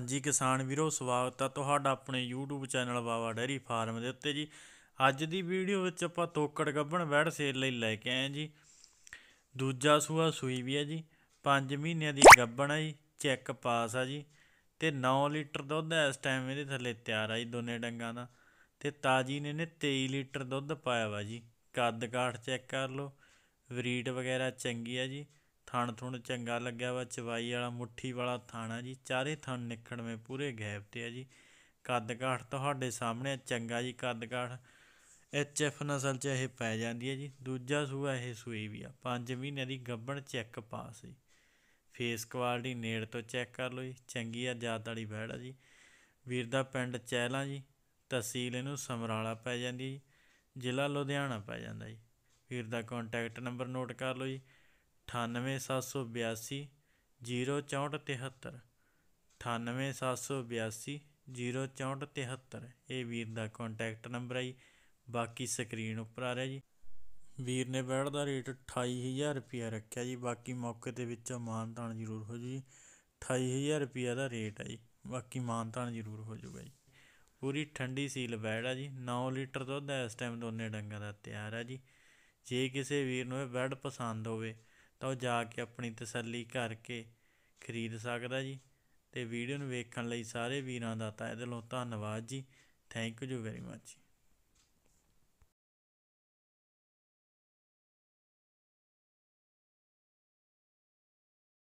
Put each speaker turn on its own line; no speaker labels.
ਹਾਂਜੀ ਕਿਸਾਨ ਵੀਰੋ ਸਵਾਗਤ ਹੈ ਤੁਹਾਡਾ ਆਪਣੇ YouTube channel Bawa dairy farm ਦੇ ਉੱਤੇ ਜੀ ਅੱਜ ਦੀ ਵੀਡੀਓ ਵਿੱਚ ਆਪਾਂ ਤੋਕੜ ਗੱਭਣ ਵੈੜ ਸੇਲ ਲਈ ਲੈ ਕੇ ਆਏ ਜੀ ਦੂਜਾ ਸੂਆ ਸੂਈ ਵੀ ਹੈ ਜੀ 5 ਮਹੀਨਿਆਂ ਦੀ ਗੱਭਣ ਹੈ ਜੀ ਚੈੱਕ ਪਾਸ ਆ ਜੀ ਤੇ 9 ਲੀਟਰ ਦੁੱਧ ਇਸ ਟਾਈਮ ਇਹਦੇ ਥੱਲੇ ਤਿਆਰ ਆ ਜੀ ਦੋਨੇ ਡੰਗਾਂ ਦਾ ਤੇ ਤਾਜੀ ਨੇ ਨੇ 23 ਲੀਟਰ ਦੁੱਧ ਪਾਇਆ ਵਾ ਜੀ ਕੱਦ ਕਾਠ ਚੈੱਕ ਕਰ ਲਓ ਵਰੀਟ ਵਗੈਰਾ ਚੰਗੀ ਆ ਜੀ ਥਣ ਥੁਣ ਚੰਗਾ ਲੱਗਿਆ ਵਾ ਚਵਾਈ ਵਾਲਾ ਮੁੱਠੀ ਵਾਲਾ ਥਾਣਾ ਜੀ ਚਾਰੇ ਥਣ ਨਿਖੜਵੇਂ ਪੂਰੇ ਗੈਬ ਤੇ ਆ ਜੀ ਕੱਦ ਤੁਹਾਡੇ ਸਾਹਮਣੇ ਚੰਗਾ ਜੀ ਕੱਦ ਐਚ ਐਫ ਨਸਲ ਚ ਇਹ ਪੈ ਜਾਂਦੀ ਹੈ ਜੀ ਦੂਜਾ ਸੂਆ ਇਹ ਸੂਈ ਵੀ ਆ 5 ਮਹੀਨੇ ਦੀ ਗੱਭਣ ਚੈੱਕ ਪਾਸ ਜੀ ਫੇਸ ਕੁਆਲਿਟੀ ਨੇੜ ਤੋਂ ਚੈੱਕ ਕਰ ਲਓ ਜੀ ਚੰਗੀ ਆ ਜਾਤ ਵਾਲੀ ਬੈੜ ਆ ਜੀ ਵੀਰ ਦਾ ਪਿੰਡ ਚੈਲਾ ਜੀ ਤਹਿਸੀਲ ਇਹਨੂੰ ਸਮਰਾਲਾ ਪੈ ਜਾਂਦੀ ਜੀ ਜ਼ਿਲ੍ਹਾ ਲੁਧਿਆਣਾ ਪੈ ਜਾਂਦਾ ਜੀ ਵੀਰ ਦਾ ਕੰਟੈਕਟ ਨੰਬਰ ਨੋਟ ਕਰ ਲਓ ਜੀ ਅਠਾਨਵੇਂ ਸੱਤ ਸੌ ਬਿਆਸੀ ਅਠਾਨਵੇਂ ਇਹ ਵੀਰ ਦਾ ਕੰਟੈਕਟ ਨੰਬਰ ਹੈ ਜੀ ਬਾਕੀ ਸਕਰੀਨ ਉੱਪਰ ਆ ਰਿਹਾ ਜੀ ਵੀਰ ਨੇ ਬੈਡ ਦਾ ਰੇਟ 28000 ਰੁਪਏ ਰੱਖਿਆ ਜੀ ਬਾਕੀ ਮੌਕੇ ਦੇ ਵਿੱਚ ਮਾਨਤਾਨ ਜ਼ਰੂਰ ਹੋ ਜੀ 28000 ਰੁਪਏ ਦਾ ਰੇਟ ਹੈ ਜੀ ਬਾਕੀ ਮਾਨਤਾਨ ਜ਼ਰੂਰ ਹੋ ਜੂਗਾ ਜੀ ਪੂਰੀ ਠੰਡੀ ਸੀਲ ਬੈੜ ਆ ਜੀ 9 ਲੀਟਰ ਦੁੱਧ ਇਸ ਟਾਈਮ ਦੋਨੇ ਡੰਗਾਂ ਦਾ ਤਿਆਰ ਆ ਜੀ ਜੇ ਕਿਸੇ ਵੀਰ ਨੂੰ ਇਹ ਬੈੜ ਪਸੰਦ ਹੋਵੇ ਤਾਂ ਉਹ ਜਾ ਕੇ ਆਪਣੀ ਤਸੱਲੀ ਕਰਕੇ ਖਰੀਦ ਸਕਦਾ ਜੀ ਤੇ ਵੀਡੀਓ ਨੂੰ ਵੇਖਣ ਲਈ ਸਾਰੇ ਵੀਰਾਂ ਦਾ ਤਾਂ ਇਹਦੇ ਦਿਲੋਂ ਧੰਨਵਾਦ ਜੀ ਥੈਂਕ ਯੂ ਵੈਰੀ ਮੱਚ